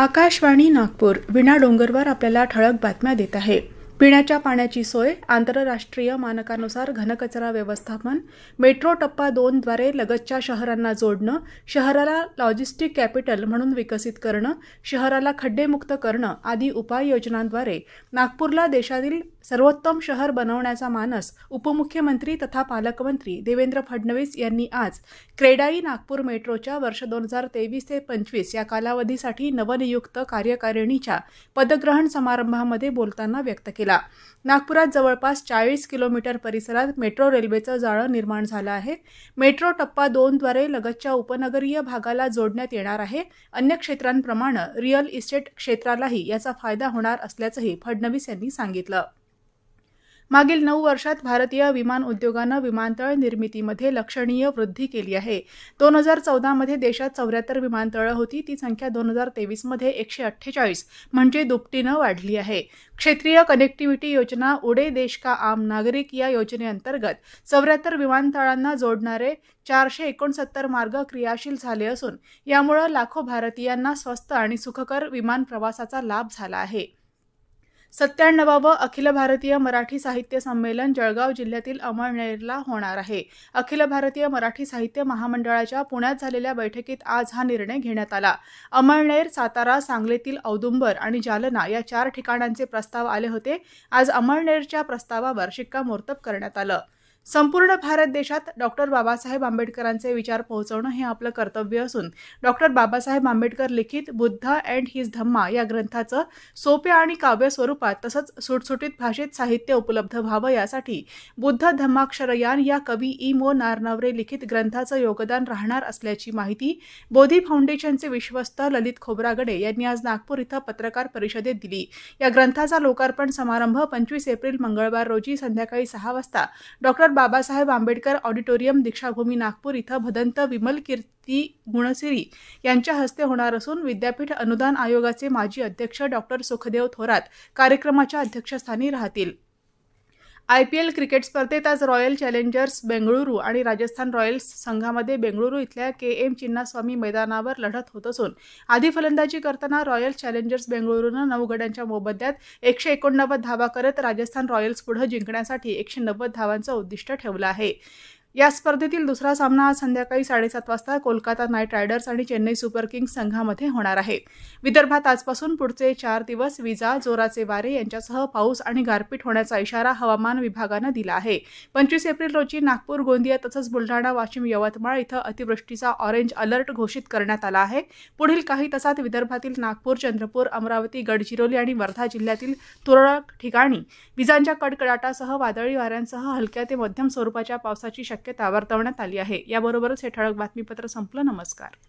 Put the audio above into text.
आकाशवाणी नागपूर विणा डोंगरवर आपल्याला ठळक बातम्या देत आहे पिण्याच्या पाण्याची सोय आंतरराष्ट्रीय मानकानुसार घनकचरा व्यवस्थापन मेट्रो टप्पा दोनद्वारे लगतच्या शहरांना जोडणं शहराला लॉजिस्टिक कॅपिटल म्हणून विकसित करणं शहराला खड्डेमुक्त करणं आदी उपाययोजनांद्वारे नागपूरला देशातील सर्वोत्तम शहर बनवण्याचा मानस उपमुख्यमंत्री तथा पालकमंत्री देवेंद्र फडणवीस यांनी आज क्रेडाई नागपूर मेट्रोच्या वर्ष दोन हजार तेवीस ते पंचवीस या कालावधीसाठी नवनियुक्त कार्यकारिणीच्या पदग्रहण समारंभामध्ये बोलताना व्यक्त केलं केला नागपुरात जवळपास चाळीस किलोमीटर परिसरात मेट्रो रेल्वेचं जाळं निर्माण झालं आहे मेट्रो टप्पा दोनद्वारे लगतच्या उपनगरीय भागाला जोडण्यात येणार आहे अन्य क्षेत्रांप्रमाणे रिअल इस्टेट क्षेत्रालाही याचा फायदा होणार असल्याचंही फडणवीस यांनी सांगितलं मागील नऊ वर्षात भारतीय विमान उद्योगानं विमानतळ निर्मितीमध्ये लक्षणीय वृद्धी केली आहे दोन हजार चौदामध्ये देशात चौऱ्याहत्तर विमानतळं होती ती संख्या दोन हजार तेवीसमध्ये एकशे अठ्ठेचाळीस म्हणजे दुपटीनं वाढली आहे क्षेत्रीय कनेक्टिव्हिटी योजना उडे देश का आम नागरिक या योजनेअंतर्गत चौऱ्याहत्तर विमानतळांना जोडणारे चारशे एकोणसत्तर मार्ग क्रियाशील झाले असून यामुळे लाखो भारतीयांना स्वस्त आणि सुखकर विमान प्रवासाचा लाभ झाला आहे सत्त्याण्णवावं अखिल भारतीय मराठी साहित्य संमेलन जळगाव जिल्ह्यातील अमळनेरला होणार आहे अखिल भारतीय मराठी साहित्य महामंडळाच्या पुण्यात झालेल्या बैठकीत आज हा निर्णय घेण्यात आला अमळनेर सातारा सांगलीतील औदुंबर आणि जालना या चार ठिकाणांचे प्रस्ताव आले होते आज अमळनेरच्या प्रस्तावावर शिक्कामोर्तब करण्यात आलं संपूर्ण भारत देशात डॉक्टर बाबासाहेब आंबेडकरांचे विचार पोहोचवणं हे आपलं कर्तव्य असून डॉक्टर बाबासाहेब आंबेडकर लिखित बुद्ध अँड हिज धम्मा या ग्रंथाचं सोप्या आणि काव्य स्वरूपात तसंच सुटसुटीत भाषेत साहित्य उपलब्ध व्हावं यासाठी बुद्ध धम्माक्षरयान या कवी ई मो नारनवरे लिखित ग्रंथाचं योगदान राहणार असल्याची माहिती बोधी फाउंडेशनचे विश्वस्त ललित खोबरागडे यांनी आज नागपूर इथं पत्रकार परिषदेत दिली या ग्रंथाचा लोकार्पण समारंभ पंचवीस एप्रिल मंगळवार रोजी संध्याकाळी सहा वाजता डॉक्टर बाबासाहेब आंबेडकर ऑडिटोरियम दीक्षाभूमी नागपूर इथं भदंत विमल कीर्ती गुणसिरी यांच्या हस्ते होणार असून विद्यापीठ अनुदान आयोगाचे माजी अध्यक्ष डॉक्टर सुखदेव थोरात कार्यक्रमाच्या अध्यक्षस्थानी राहतील आयपीएल क्रिकेट स्पर्धेत आज रॉयल चॅलेंजर्स बेंगळुरू आणि राजस्थान रॉयल्स संघामध्ये बेंगळुरू इथल्या के एम चिन्नास्वामी मैदानावर लढत होत असून आधी फलंदाजी करताना रॉयल चॅलेंजर्स बेंगळुरूनं नऊ गड्यांच्या मोबदल्यात एकशे एकोणनव्वद धावा करत राजस्थान रॉयल्स पुढे जिंकण्यासाठी एकशे नव्वद धावांचं उद्दिष्ट ठेवलं आहे या स्पर्धेतील दुसरा सामना आज संध्याकाळी साडेसात वाजता कोलकाता नाईट रायडर्स आणि चेन्नई सुपर किंग्स संघामध्ये होणार आहे विदर्भात आजपासून पुढचे चार दिवस विजा जोराचे वारे यांच्यासह पाऊस आणि गारपीट होण्याचा इशारा हवामान विभागानं दिला आहे पंचवीस एप्रिल रोजी नागपूर गोंदिया तसंच बुलढाणा वाशिम यवतमाळ इथं अतिवृष्टीचा ऑरेंज अलर्ट घोषित करण्यात आला आहे पुढील काही तासात विदर्भातील नागपूर चंद्रपूर अमरावती गडचिरोली आणि वर्धा जिल्ह्यातील तुरळक ठिकाणी विजांच्या कडकडाटासह वादळी वाऱ्यांसह हलक्या ते मध्यम स्वरूपाच्या पावसाची शक्यता शक्यता वर्तवण्यात आली आहे याबरोबरच हे ठळक बातमीपत्र संपलं नमस्कार